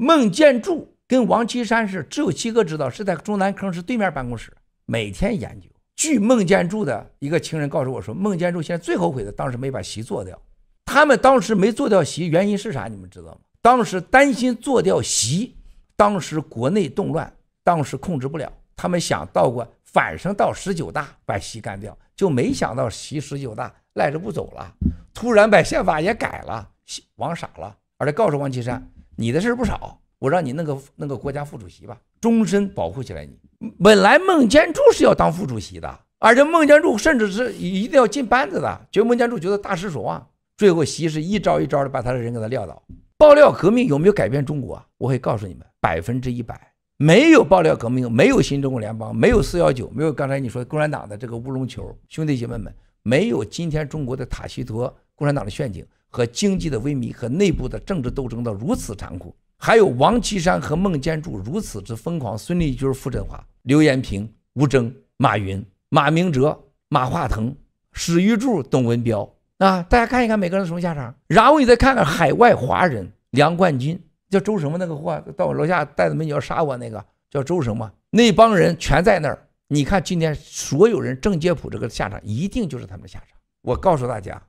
孟建柱跟王岐山是只有七哥知道，是在中南坑是对面办公室，每天研究。据孟建柱的一个情人告诉我说，孟建柱现在最后悔的，当时没把席做掉。他们当时没做掉席，原因是啥？你们知道吗？当时担心做掉席，当时国内动乱，当时控制不了。他们想到过反身到十九大把席干掉，就没想到席十九大赖着不走了，突然把宪法也改了，王傻了，而且告诉王岐山。你的事不少，我让你弄个弄个国家副主席吧，终身保护起来你。本来孟建柱是要当副主席的，而且孟建柱甚至是一定要进班子的。觉孟建柱觉得大失所望，最后习是一招一招的把他的人给他撂倒。爆料革命有没有改变中国？我会告诉你们，百分之一百没有。爆料革命没有新中国联邦，没有四幺九，没有刚才你说共产党的这个乌龙球，兄弟姐妹们，没有今天中国的塔西佗，共产党的陷阱。和经济的萎靡和内部的政治斗争到如此残酷，还有王岐山和孟建柱如此之疯狂，孙立军、傅振华、刘延平、吴征、马云、马明哲、马化腾、史玉柱、董文标啊，大家看一看每个人什么下场。然后你再看看海外华人，梁冠军叫周什么那个货，到我楼下带着美女要杀我那个叫周什么，那帮人全在那儿。你看今天所有人，郑杰普这个下场一定就是他们的下场。我告诉大家。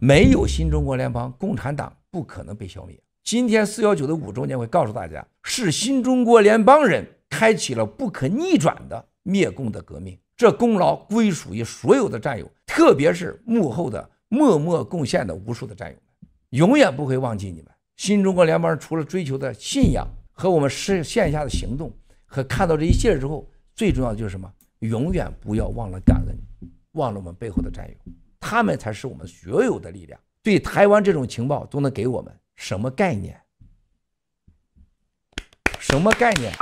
没有新中国联邦，共产党不可能被消灭。今天四幺九的五周年会告诉大家，是新中国联邦人开启了不可逆转的灭共的革命，这功劳归属于所有的战友，特别是幕后的默默贡献的无数的战友，永远不会忘记你们。新中国联邦人除了追求的信仰和我们实线下的行动，和看到这一切之后，最重要的就是什么？永远不要忘了感恩，忘了我们背后的战友。他们才是我们所有的力量。对台湾这种情报都能给我们什么概念？什么概念？